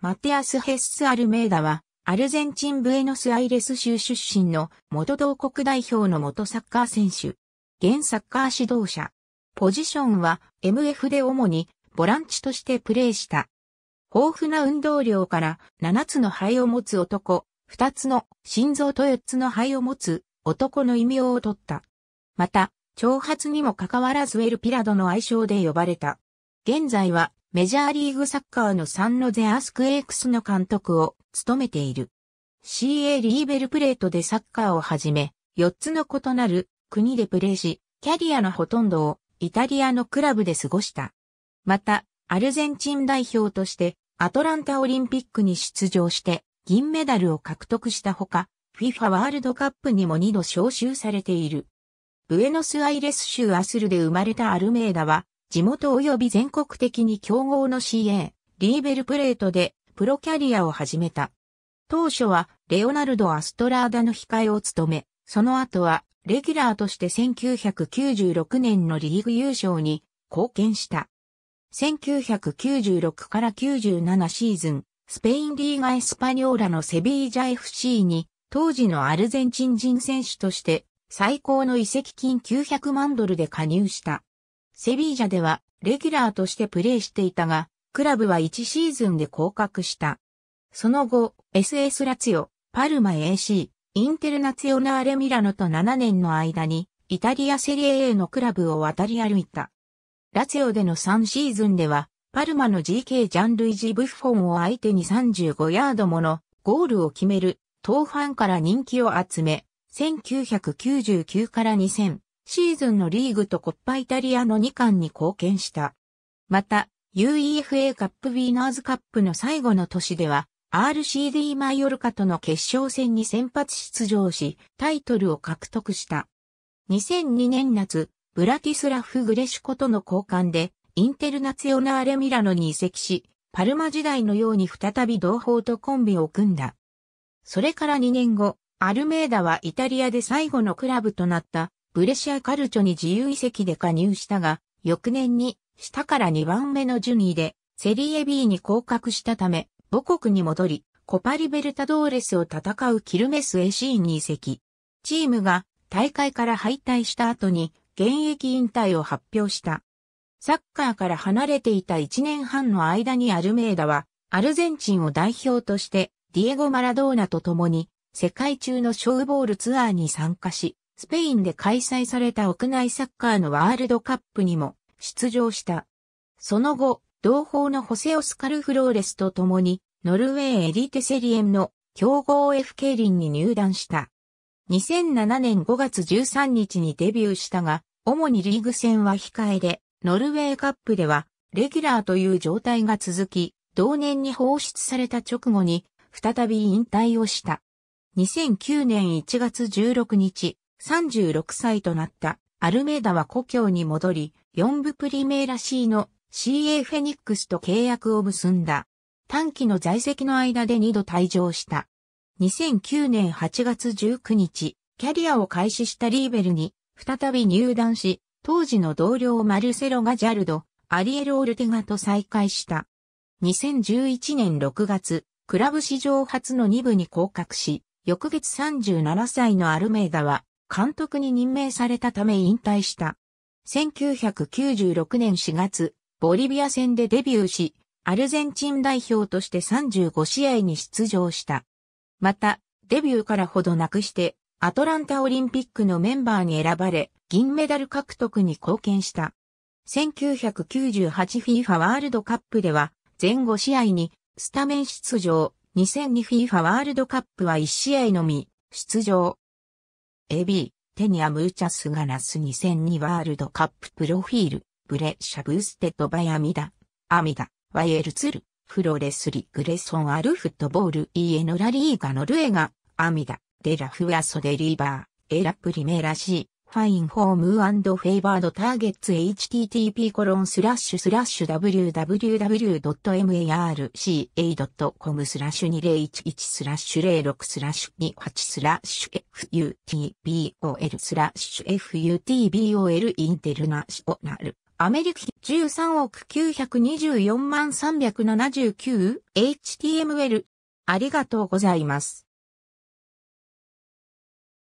マテアス・ヘッス・アルメーダは、アルゼンチン・ブエノス・アイレス州出身の元同国代表の元サッカー選手。現サッカー指導者。ポジションは MF で主にボランチとしてプレーした。豊富な運動量から7つの肺を持つ男、2つの心臓と4つの肺を持つ男の異名を取った。また、挑発にもかかわらずエルピラドの愛称で呼ばれた。現在はメジャーリーグサッカーのサンノゼアスクエークスの監督を務めている。CA リーベルプレートでサッカーをはじめ、4つの異なる国でプレーし、キャリアのほとんどをイタリアのクラブで過ごした。また、アルゼンチン代表としてアトランタオリンピックに出場して銀メダルを獲得したほか、FIFA ワールドカップにも2度招集されている。ブエノスアイレス州アスルで生まれたアルメーダは、地元及び全国的に競合の CA、リーベルプレートでプロキャリアを始めた。当初はレオナルド・アストラーダの控えを務め、その後はレギュラーとして1996年のリーグ優勝に貢献した。1996から97シーズン、スペインリーガ・エスパニョーラのセビージャ FC に当時のアルゼンチン人選手として最高の移籍金900万ドルで加入した。セビージャではレギュラーとしてプレーしていたが、クラブは1シーズンで降格した。その後、SS ラツヨ、パルマ AC、インテルナツヨナーレミラノと7年の間に、イタリアセリエ A のクラブを渡り歩いた。ラツヨでの3シーズンでは、パルマの GK ジャンルイジ・ブッフォンを相手に35ヤードものゴールを決める、当ファンから人気を集め、1999から2000、シーズンのリーグとコッパイタリアの2冠に貢献した。また、UEFA カップウィーナーズカップの最後の年では、RCD マイオルカとの決勝戦に先発出場し、タイトルを獲得した。2002年夏、ブラティスラフ・グレシコとの交換で、インテルナツヨナーレ・ミラノに移籍し、パルマ時代のように再び同胞とコンビを組んだ。それから2年後、アルメーダはイタリアで最後のクラブとなったブレシアカルチョに自由移籍で加入したが、翌年に下から2番目の順位でセリエ B に降格したため、母国に戻り、コパリベルタドーレスを戦うキルメス AC に移籍。チームが大会から敗退した後に現役引退を発表した。サッカーから離れていた1年半の間にアルメイダは、アルゼンチンを代表として、ディエゴ・マラドーナと共に、世界中のショーボールツアーに参加し、スペインで開催された屋内サッカーのワールドカップにも出場した。その後、同胞のホセオスカル・フローレスと共に、ノルウェーエリテセリエムの強豪 FK リンに入団した。2007年5月13日にデビューしたが、主にリーグ戦は控えで、ノルウェーカップでは、レギュラーという状態が続き、同年に放出された直後に、再び引退をした。2009年1月16日、36歳となったアルメーダは故郷に戻り、4部プリメーラ C の CA フェニックスと契約を結んだ。短期の在籍の間で2度退場した。2009年8月19日、キャリアを開始したリーベルに再び入団し、当時の同僚マルセロ・ガジャルド、アリエル・オルテガと再会した。2011年6月、クラブ史上初の2部に降格し、翌月37歳のアルメーダは監督に任命されたため引退した。1996年4月、ボリビア戦でデビューし、アルゼンチン代表として35試合に出場した。また、デビューからほどなくして、アトランタオリンピックのメンバーに選ばれ、銀メダル獲得に貢献した。1998FIFA ワールドカップでは、前後試合にスタメン出場、2002FIFA ワールドカップは1試合のみ出場。エビ、テニアムーチャスガラス2002ワールドカッププロフィール、ブレッシャブーステッドバヤミダ、アミダ、ワイエルツル、フロレスリグレソンアルフットボールイエノラリーガノルエガ、アミダ、デラフアソデリーバー、エラプリメラシー、ファインフォームフェイバードターゲッツ http コロンスラッシュスラッシュ www.marca.com スラッシュ2011スラッシュ06スラッシュ28スラッシュ FUTBOL スラッシュ FUTBOL インテルナショナルアメリカ13億924万 379HTML ありがとうございます。